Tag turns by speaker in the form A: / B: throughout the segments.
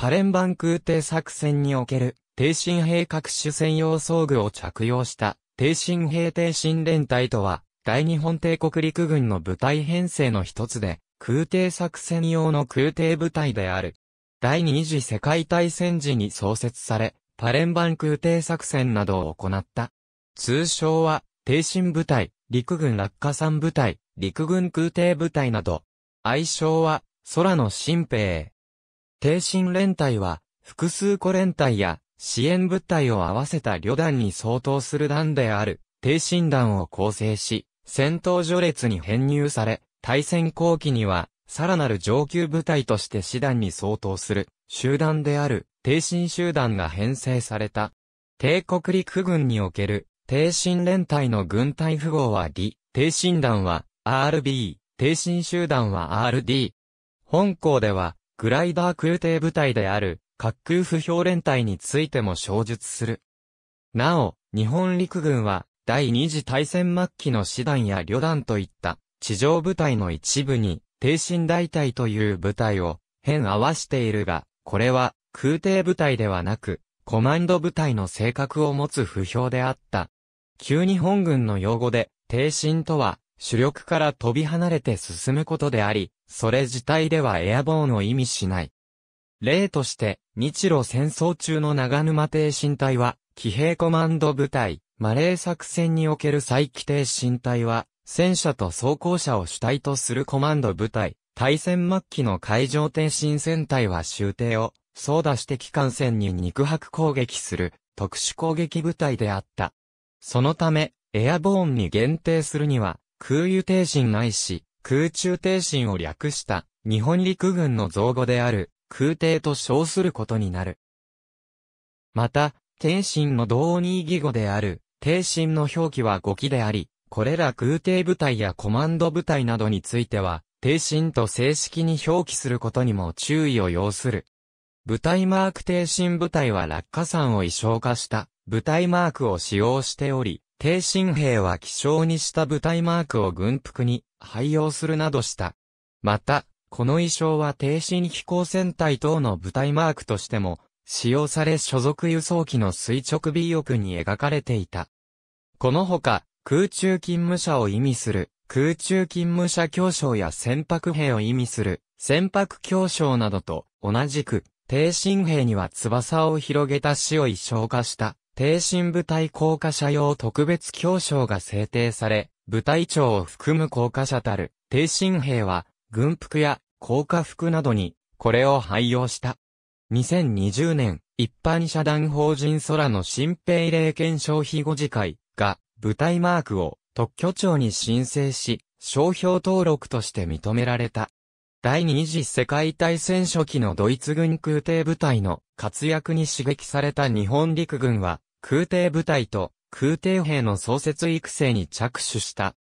A: パレンバン空挺作戦における、低身兵各種専用装具を着用した、低身兵低身連隊とは、大日本帝国陸軍の部隊編成の一つで、空挺作戦用の空挺部隊である。第二次世界大戦時に創設され、パレンバン空挺作戦などを行った。通称は、低身部隊、陸軍落下山部隊、陸軍空挺部隊など。愛称は、空の新兵。低身連隊は、複数個連隊や、支援部隊を合わせた旅団に相当する団である、低身団を構成し、戦闘序列に編入され、対戦後期には、さらなる上級部隊として師団に相当する、集団である、低身集団が編成された。帝国陸軍における、低身連隊の軍隊符号は D、低身団は RB、低身集団は RD。本校では、グライダー空挺部隊である、滑空不評連隊についても詳述する。なお、日本陸軍は、第二次大戦末期の師団や旅団といった、地上部隊の一部に、挺身大隊という部隊を、変合わしているが、これは、空挺部隊ではなく、コマンド部隊の性格を持つ不評であった。旧日本軍の用語で、挺身とは、主力から飛び離れて進むことであり、それ自体ではエアボーンを意味しない。例として、日露戦争中の長沼艇身隊は、騎兵コマンド部隊、マレー作戦における再規定身隊は、戦車と装甲車を主体とするコマンド部隊、対戦末期の海上転身戦隊は終艇を、操打して機関戦に肉薄攻撃する特殊攻撃部隊であった。そのため、エアボーンに限定するには、空輸停身ないし、空中停身を略した、日本陸軍の造語である、空挺と称することになる。また、挺身の同音義語である、挺身の表記は語気であり、これら空挺部隊やコマンド部隊などについては、挺身と正式に表記することにも注意を要する。部隊マーク挺身部隊は落下山を意装化した、部隊マークを使用しており、低身兵は希少にした部隊マークを軍服に配用するなどした。また、この衣装は低身飛行船隊等の部隊マークとしても、使用され所属輸送機の垂直尾翼に描かれていた。このほか、空中勤務者を意味する、空中勤務者教章や船舶兵を意味する、船舶教章などと同じく、低身兵には翼を広げた死を一生化した低身部隊降下者用特別表彰が制定され、部隊長を含む降下者たる、低身兵は、軍服や降下服などに、これを廃用した。2020年、一般社団法人空の新兵令検証費護次会が、部隊マークを特許庁に申請し、商標登録として認められた。第二次世界大戦初期のドイツ軍空挺部隊の活躍に刺激された日本陸軍は、空挺部隊と空挺兵の創設育成に着手した。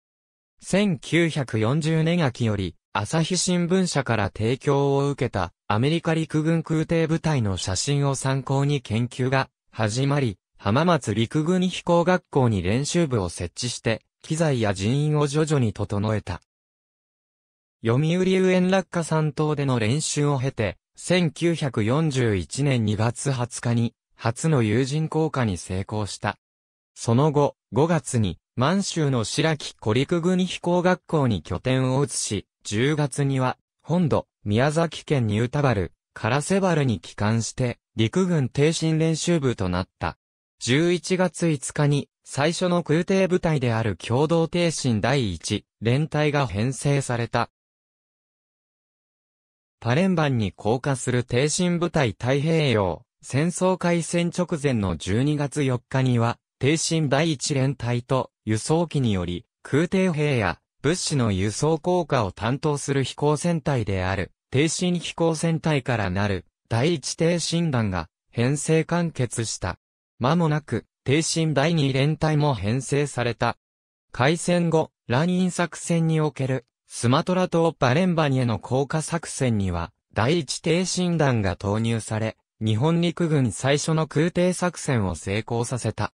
A: 1940年秋より、朝日新聞社から提供を受けたアメリカ陸軍空挺部隊の写真を参考に研究が始まり、浜松陸軍飛行学校に練習部を設置して、機材や人員を徐々に整えた。読売遊園落下3島での練習を経て、1941年2月20日に、初の有人降下に成功した。その後、5月に、満州の白木古陸軍飛行学校に拠点を移し、10月には、本土、宮崎県ニュータバル、カセバルに帰還して、陸軍挺身練習部となった。11月5日に、最初の空挺部隊である共同挺身第1連隊が編成された。パレンバンに降下する挺身部隊太平洋、戦争開戦直前の12月4日には、挺身第一連隊と輸送機により、空挺兵や物資の輸送効果を担当する飛行船隊である、挺身飛行船隊からなる、第一挺身団が、編成完結した。間もなく、挺身第二連隊も編成された。開戦後、乱ン作戦におけるスマトラ島バレンバニへの降下作戦には、第一艇診断が投入され、日本陸軍最初の空挺作戦を成功させた。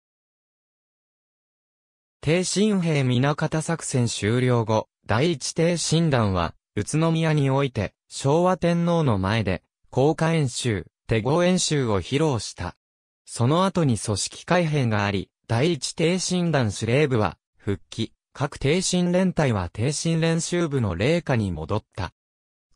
A: 帝診兵皆方作戦終了後、第一帝診団は、宇都宮において、昭和天皇の前で、降下演習、手合演習を披露した。その後に組織改編があり、第一帝診団司令部は、復帰。各低身連隊は低身練習部の霊下に戻った。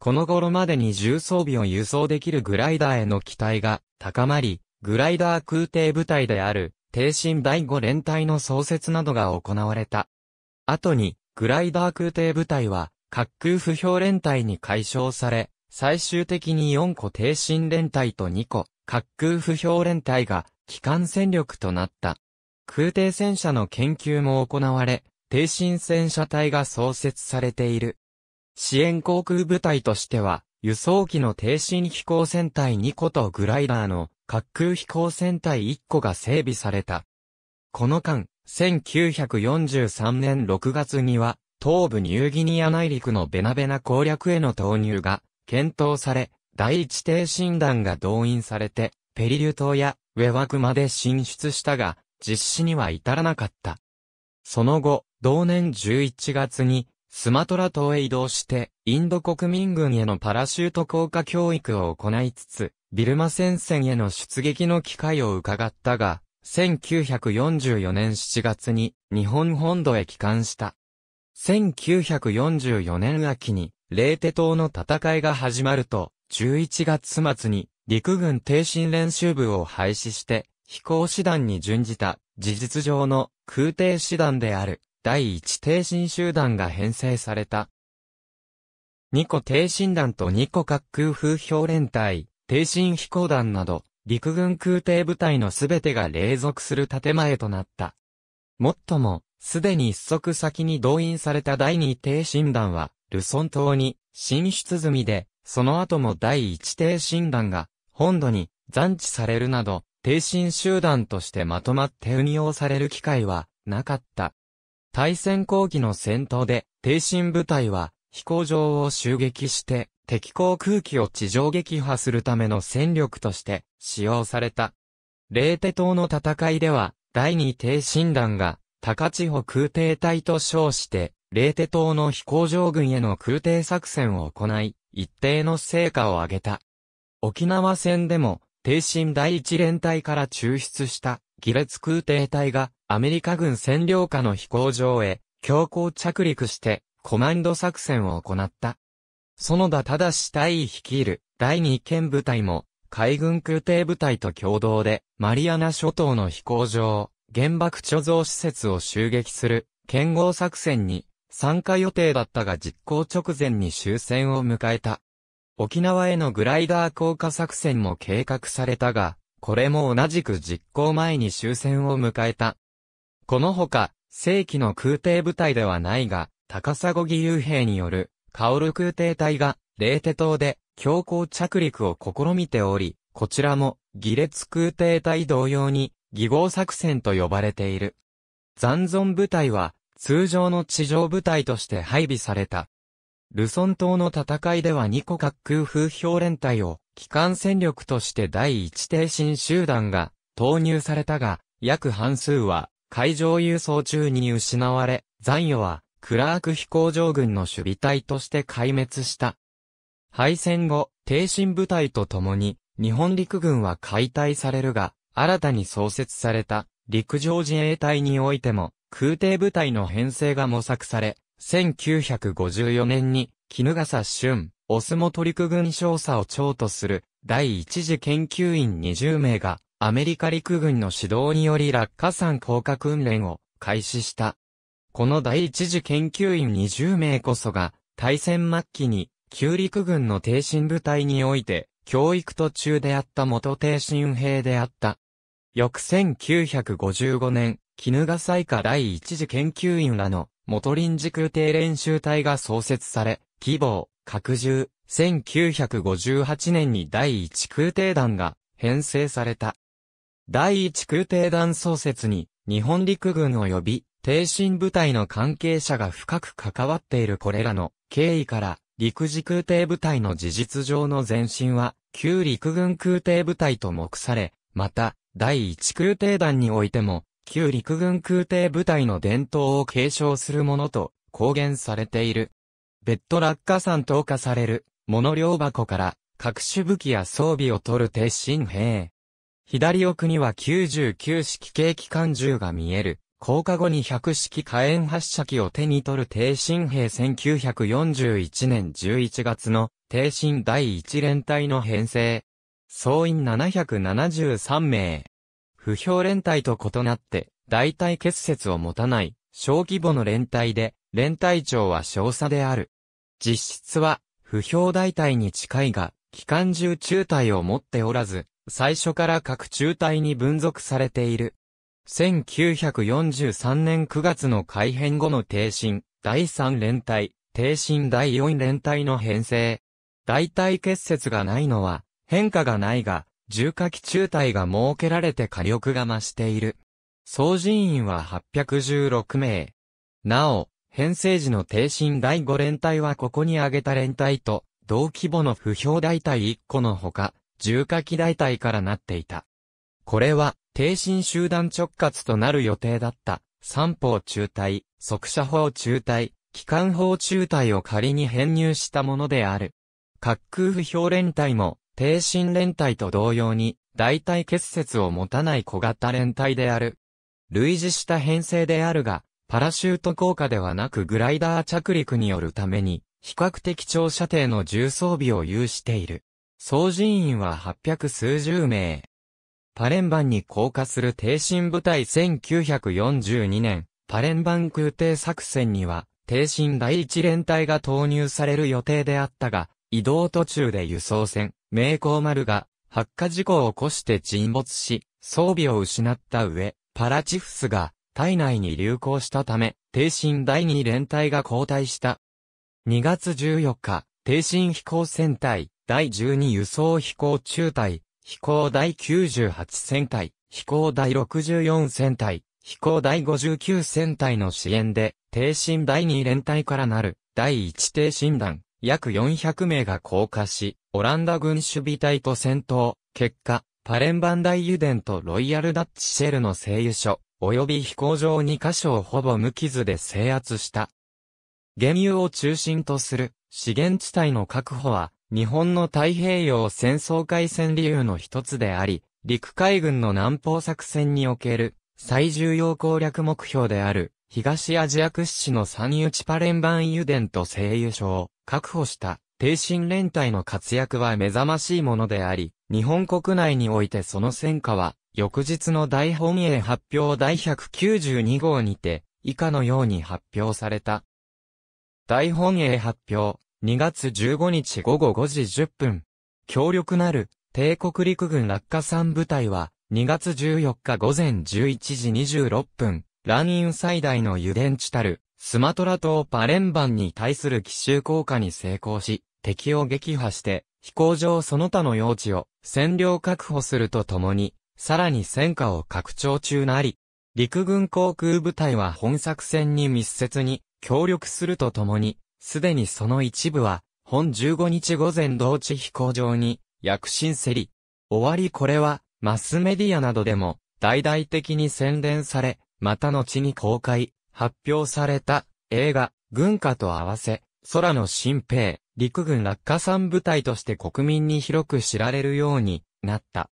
A: この頃までに重装備を輸送できるグライダーへの期待が高まり、グライダー空挺部隊である、低身第5連隊の創設などが行われた。後に、グライダー空挺部隊は、滑空不評連隊に解消され、最終的に4個低身連隊と2個、滑空不評連隊が、機関戦力となった。空挺戦車の研究も行われ、低新戦車隊が創設されている。支援航空部隊としては、輸送機の低新飛行船隊2個とグライダーの滑空飛行船隊1個が整備された。この間、1943年6月には、東部ニューギニア内陸のベナベナ攻略への投入が検討され、第一低診団が動員されて、ペリリュ島やウェワクまで進出したが、実施には至らなかった。その後、同年11月に、スマトラ島へ移動して、インド国民軍へのパラシュート降下教育を行いつつ、ビルマ戦線への出撃の機会を伺ったが、1944年7月に日本本土へ帰還した。1944年秋に、レーテ島の戦いが始まると、11月末に陸軍挺身練習部を廃止して、飛行師団に準じた、事実上の空挺師団である。第一低心集団が編成された。二個低心団と二個滑空風評連隊、低心飛行団など、陸軍空挺部隊のすべてが隷属する建前となった。もっとも、すでに一足先に動員された第二低心団は、ルソン島に進出済みで、その後も第一低心団が、本土に残地されるなど、低心集団としてまとまって運用される機会は、なかった。対戦攻撃の戦闘で、低進部隊は、飛行場を襲撃して、敵航空機を地上撃破するための戦力として使用された。レーテ島の戦いでは、第二低進団が、高千穂空挺隊と称して、レーテ島の飛行場軍への空挺作戦を行い、一定の成果を上げた。沖縄戦でも、低進第一連隊から抽出した、ギレツ空挺隊が、アメリカ軍占領下の飛行場へ、強行着陸して、コマンド作戦を行った。園田大隊率いる第2県部隊も、海軍空挺部隊と共同で、マリアナ諸島の飛行場、原爆貯蔵施設を襲撃する、剣豪作戦に、参加予定だったが実行直前に終戦を迎えた。沖縄へのグライダー降下作戦も計画されたが、これも同じく実行前に終戦を迎えた。このほか、正規の空挺部隊ではないが、高砂義勇兵による、カオル空挺隊が、レーテ島で、強行着陸を試みており、こちらも、ギレツ空挺隊同様に、義号作戦と呼ばれている。残存部隊は、通常の地上部隊として配備された。ルソン島の戦いでは2個滑空風評連隊を、機関戦力として第一艇新集団が投入されたが、約半数は海上輸送中に失われ、残余は、クラーク飛行場軍の守備隊として壊滅した。敗戦後、挺身部隊と共に、日本陸軍は解体されるが、新たに創設された、陸上自衛隊においても、空挺部隊の編成が模索され、1954年に、絹笠春、オスモト陸軍少佐を長とする、第一次研究員20名が、アメリカ陸軍の指導により落下山降下訓練を開始した。この第一次研究員20名こそが、大戦末期に、旧陸軍の挺身部隊において、教育途中であった元挺身兵であった。翌1955年、絹笠以下第一次研究員らの、元臨時空挺練習隊が創設され、希望、拡充、1958年に第一空挺団が編成された。第一空挺団創設に、日本陸軍及び、挺身部隊の関係者が深く関わっているこれらの経緯から、陸自空挺部隊の事実上の前身は、旧陸軍空挺部隊と目され、また、第一空挺団においても、旧陸軍空挺部隊の伝統を継承するものと公言されている。別途落下山投下される、物量箱から、各種武器や装備を取る鉄心兵。左奥には99式軽機関銃が見える。降下後に100式火炎発射機を手に取る低神兵1941年11月の低神第1連隊の編成。総員773名。不評連隊と異なって、大体結節を持たない、小規模の連隊で、連隊長は少佐である。実質は、不評大隊に近いが、機関銃中隊を持っておらず、最初から各中隊に分属されている。1943年9月の改編後の停身、第3連隊、停身第4連隊の編成。大隊結節がないのは、変化がないが、重火器中隊が設けられて火力が増している。総人員は816名。なお、編成時の停身第5連隊はここに挙げた連隊と、同規模の不評大隊1個のほか、重火器大隊からなっていた。これは、低身集団直轄となる予定だった、三方中隊、速射砲中隊、機関砲中隊を仮に編入したものである。滑空不評連隊も、低身連隊と同様に、大隊結節を持たない小型連隊である。類似した編成であるが、パラシュート効果ではなくグライダー着陸によるために、比較的長射程の重装備を有している。総人員は800数十名。パレンバンに降下する低身部隊1942年、パレンバン空挺作戦には、低身第一連隊が投入される予定であったが、移動途中で輸送船、名工丸が、発火事故を起こして沈没し、装備を失った上、パラチフスが、体内に流行したため、低身第二連隊が交代した。2月14日、低身飛行船隊、第12輸送飛行中隊、飛行第98戦隊、飛行第64戦隊、飛行第59戦隊の支援で、低身第2連隊からなる、第1低身団、約400名が降下し、オランダ軍守備隊と戦闘、結果、パレンバン大油田とロイヤルダッチシェルの製油所、及び飛行場2カ所をほぼ無傷で制圧した。原油を中心とする資源地帯の確保は日本の太平洋戦争開戦理由の一つであり、陸海軍の南方作戦における最重要攻略目標である東アジア屈指の三誘地パレンバン油田と西油省を確保した低進連隊の活躍は目覚ましいものであり、日本国内においてその戦果は翌日の大本営発表第192号にて以下のように発表された。大本営発表2月15日午後5時10分。強力なる帝国陸軍落下山部隊は2月14日午前11時26分、ランイン最大の油田地たるスマトラ島パレンバンに対する奇襲効果に成功し、敵を撃破して飛行場その他の用地を占領確保するとともに、さらに戦火を拡張中なり、陸軍航空部隊は本作戦に密接に協力するとともに、すでにその一部は、本15日午前同地飛行場に、躍進せり。終わりこれは、マスメディアなどでも、大々的に宣伝され、また後に公開、発表された、映画、軍歌と合わせ、空の新兵、陸軍落下産部隊として国民に広く知られるようになった。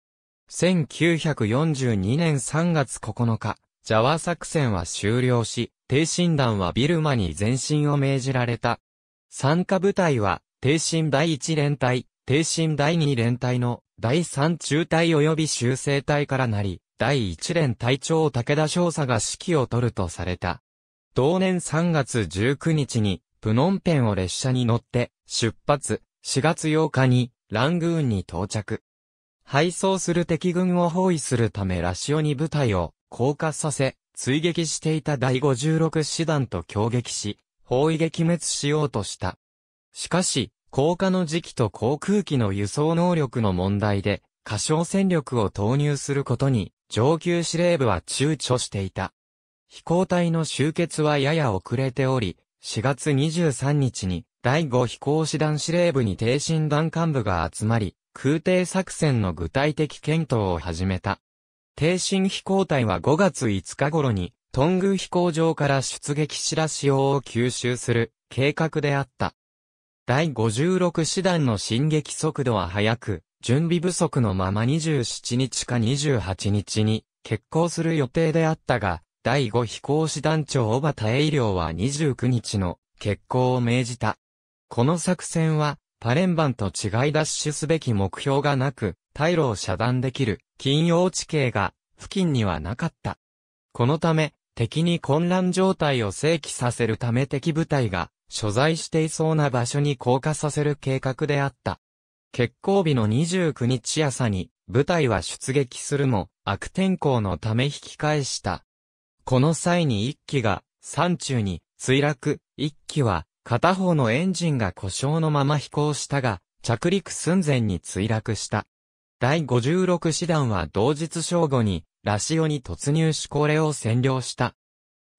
A: 1942年3月9日、ジャワ作戦は終了し、帝進団はビルマに前進を命じられた。参加部隊は、帝進第1連隊、帝進第2連隊の第3中隊及び修正隊からなり、第1連隊長武田少佐が指揮を取るとされた。同年3月19日に、プノンペンを列車に乗って、出発、4月8日に、ラングーンに到着。配送する敵軍を包囲するためラシオに部隊を降下させ、追撃していた第56師団と協撃し、包囲撃滅しようとした。しかし、降下の時期と航空機の輸送能力の問題で、過小戦力を投入することに、上級司令部は躊躇していた。飛行隊の集結はやや遅れており、4月23日に、第5飛行師団司令部に低進団幹部が集まり、空挺作戦の具体的検討を始めた。低身飛行隊は5月5日頃に、トング飛行場から出撃しら使用を吸収する計画であった。第56師団の進撃速度は速く、準備不足のまま27日か28日に決行する予定であったが、第5飛行師団長小畑栄良は29日の決行を命じた。この作戦は、パレンバンと違い脱出すべき目標がなく、退路を遮断できる金曜地形が付近にはなかった。このため、敵に混乱状態を正規させるため敵部隊が所在していそうな場所に降下させる計画であった。決行日の29日朝に部隊は出撃するも悪天候のため引き返した。この際に一機が山中に墜落、一機は片方のエンジンが故障のまま飛行したが着陸寸前に墜落した。第56師団は同日正午に、ラシオに突入しこれを占領した。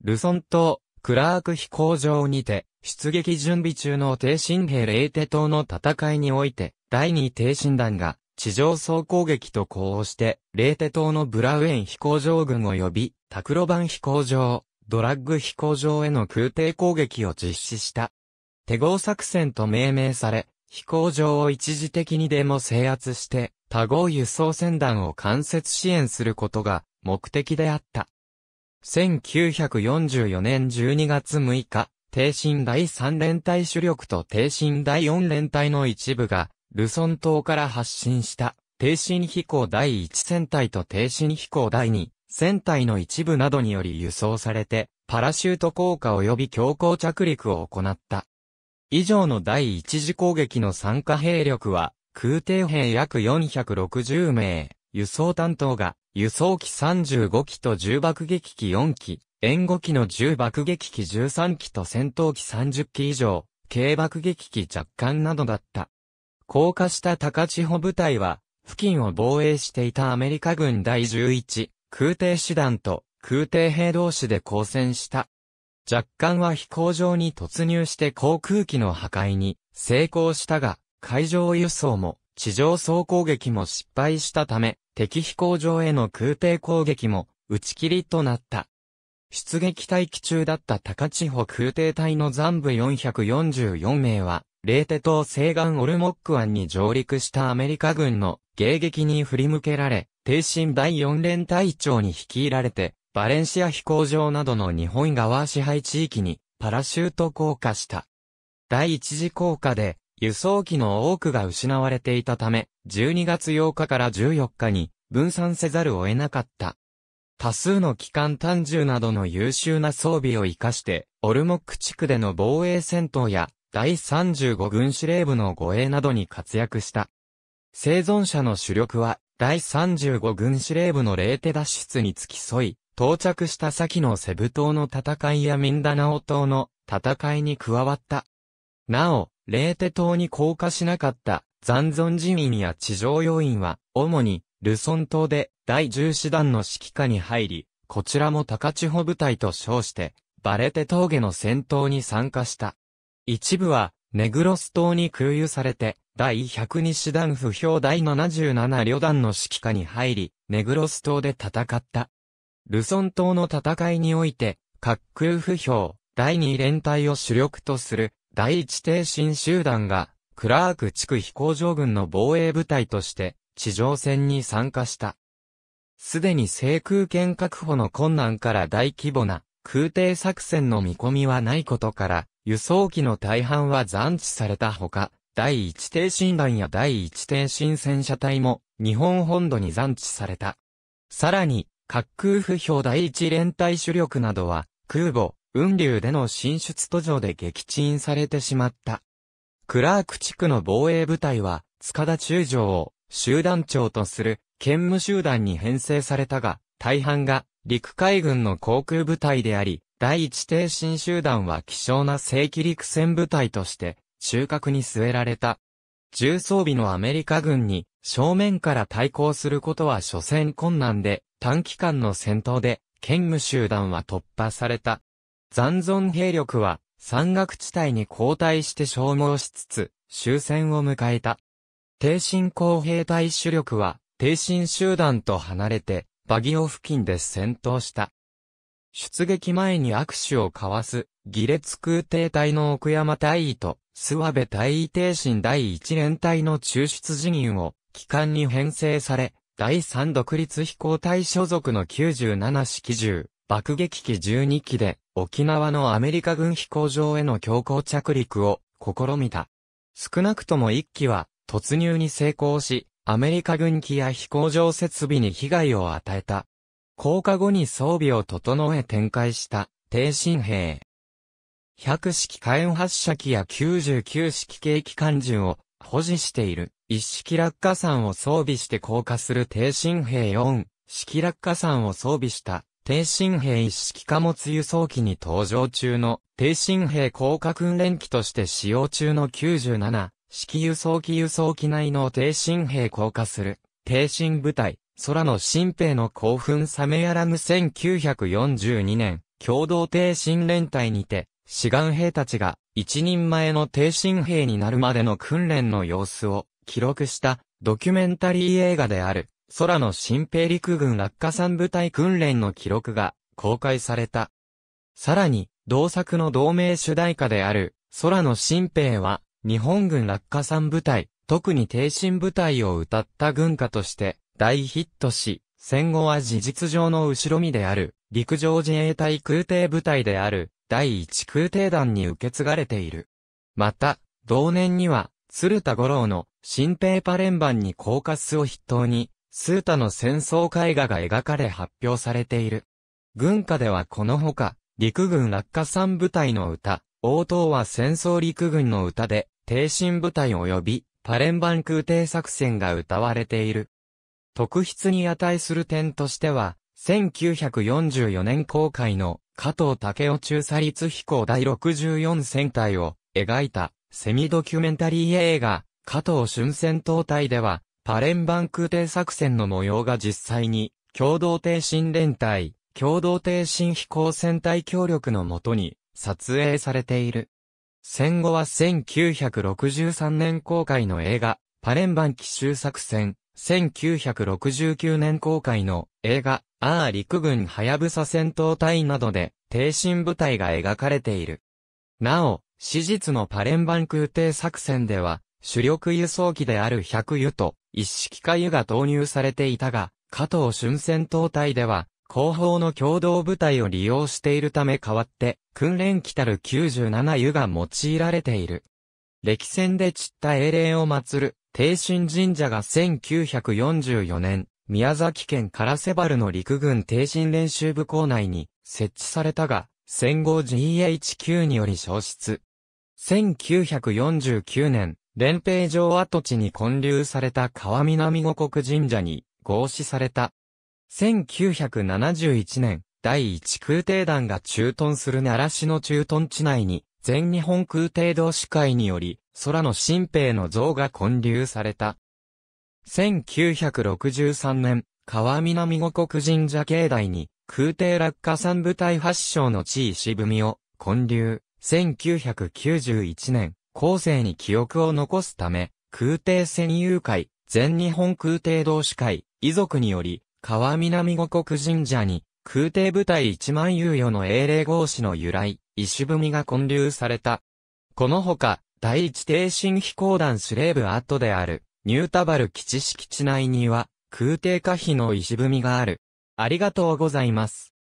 A: ルソン島、クラーク飛行場にて、出撃準備中の低進兵レーテ島の戦いにおいて、第2低進団が、地上総攻撃と呼応して、レーテ島のブラウエン飛行場軍及び、タクロバン飛行場、ドラッグ飛行場への空挺攻撃を実施した。手合作戦と命名され、飛行場を一時的にでも制圧して、多号輸送船団を間接支援することが目的であった。1944年12月6日、帝神第3連隊主力と帝神第4連隊の一部が、ルソン島から発進した、帝神飛行第1戦隊と帝神飛行第2戦隊の一部などにより輸送されて、パラシュート効果及び強行着陸を行った。以上の第一次攻撃の参加兵力は、空挺兵約460名、輸送担当が、輸送機35機と重爆撃機4機、援護機の重爆撃機13機と戦闘機30機以上、軽爆撃機若干などだった。降下した高千穂部隊は、付近を防衛していたアメリカ軍第11、空挺師団と空挺兵同士で交戦した。若干は飛行場に突入して航空機の破壊に成功したが、海上輸送も地上総攻撃も失敗したため、敵飛行場への空挺攻撃も打ち切りとなった。出撃待機中だった高千穂空挺隊の残部444名は、レーテ島西岸オルモック湾に上陸したアメリカ軍の迎撃に振り向けられ、帝神第4連隊長に率いられて、バレンシア飛行場などの日本側支配地域にパラシュート降下した。第一次降下で輸送機の多くが失われていたため、12月8日から14日に分散せざるを得なかった。多数の機関単銃などの優秀な装備を活かして、オルモック地区での防衛戦闘や第35軍司令部の護衛などに活躍した。生存者の主力は、第35軍司令部のレーテ脱出に付き添い、到着した先のセブ島の戦いやミンダナオ島の戦いに加わった。なお、レーテ島に降下しなかった残存人員や地上要員は、主に、ルソン島で第十師団の指揮下に入り、こちらも高千穂部隊と称して、バレテ峠の戦闘に参加した。一部は、ネグロス島に空輸されて、第102師団不評第77旅団の指揮下に入り、ネグロス島で戦った。ルソン島の戦いにおいて、滑空不評、第2連隊を主力とする、第一挺身集団が、クラーク地区飛行場軍の防衛部隊として、地上戦に参加した。すでに制空権確保の困難から大規模な空挺作戦の見込みはないことから、輸送機の大半は残置されたほか、第一挺身団や第一挺身戦車隊も日本本土に残置された。さらに、滑空不評第一連隊主力などは空母、雲流での進出途上で撃沈されてしまった。クラーク地区の防衛部隊は、塚田中将を集団長とする兼務集団に編成されたが、大半が陸海軍の航空部隊であり、第一艇新集団は希少な正規陸戦部隊として中核に据えられた。重装備のアメリカ軍に正面から対抗することは所詮困難で短期間の戦闘で兼務集団は突破された。残存兵力は山岳地帯に後退して消耗しつつ終戦を迎えた。低進公兵隊主力は低進集団と離れてバギオ付近で戦闘した。出撃前に握手を交わす、ギレツ空挺隊の奥山大尉と、諏訪部大尉帝神第一連隊の抽出人員を、機関に編成され、第三独立飛行隊所属の97式銃、爆撃機12機で、沖縄のアメリカ軍飛行場への強行着陸を試みた。少なくとも1機は突入に成功し、アメリカ軍機や飛行場設備に被害を与えた。降下後に装備を整え展開した低新兵。100式火炎発射機や99式軽機関銃を保持している一式落下傘を装備して降下する低新兵4式落下傘を装備した低新兵一式貨物輸送機に登場中の低新兵降下訓練機として使用中の97式輸送機輸送機内の低新兵降下する低新部隊空の新兵の興奮冷めやらぬ1942年共同低新連隊にて志願兵たちが一人前の低新兵になるまでの訓練の様子を記録したドキュメンタリー映画である。空の新兵陸軍落下山部隊訓練の記録が公開された。さらに、同作の同名主題歌である、空の新兵は、日本軍落下山部隊、特に挺身部隊を歌った軍歌として大ヒットし、戦後は事実上の後ろ身である、陸上自衛隊空挺部隊である、第一空挺団に受け継がれている。また、同年には、鶴田五郎の新兵パレンバンにコーカスを筆頭に、スータの戦争絵画が描かれ発表されている。軍歌ではこのほか、陸軍落下山部隊の歌、応答は戦争陸軍の歌で、停神部隊及び、パレンバン空挺作戦が歌われている。特筆に値する点としては、1944年公開の加藤武雄中佐律飛行第64戦隊を描いたセミドキュメンタリー映画加藤春戦闘隊ではパレンバン空挺作戦の模様が実際に、共同挺身連隊、共同挺身飛行戦隊協力のもとに、撮影されている。戦後は1963年公開の映画、パレンバン奇襲作戦、1969年公開の映画、アー陸軍はやぶさ戦闘隊などで、挺身部隊が描かれている。なお、史実のパレンバン空挺作戦では、主力輸送機である100と一式化湯が投入されていたが、加藤春戦闘隊では、後方の共同部隊を利用しているため代わって、訓練機たる97湯が用いられている。歴戦で散った英霊を祀る、帝神神社が1944年、宮崎県カラセバルの陸軍帝神練習部構内に設置されたが、戦後 GHQ により消失。1949年、連平城跡地に建立された川南五国神社に合祀された。1971年、第一空挺団が駐屯する奈良市の駐屯地内に、全日本空挺同士会により、空の新兵の像が建立された。1963年、川南五国神社境内に、空挺落下山部隊発祥の地位渋みを建立。1991年、後世に記憶を残すため、空挺戦友会、全日本空挺同士会、遺族により、川南五国神社に、空挺部隊一万猶予の英霊合士の由来、石踏みが建立された。このほか、第一挺身飛行団司令部跡である、ニュータバル基地敷地内には、空挺可否の石踏みがある。ありがとうございます。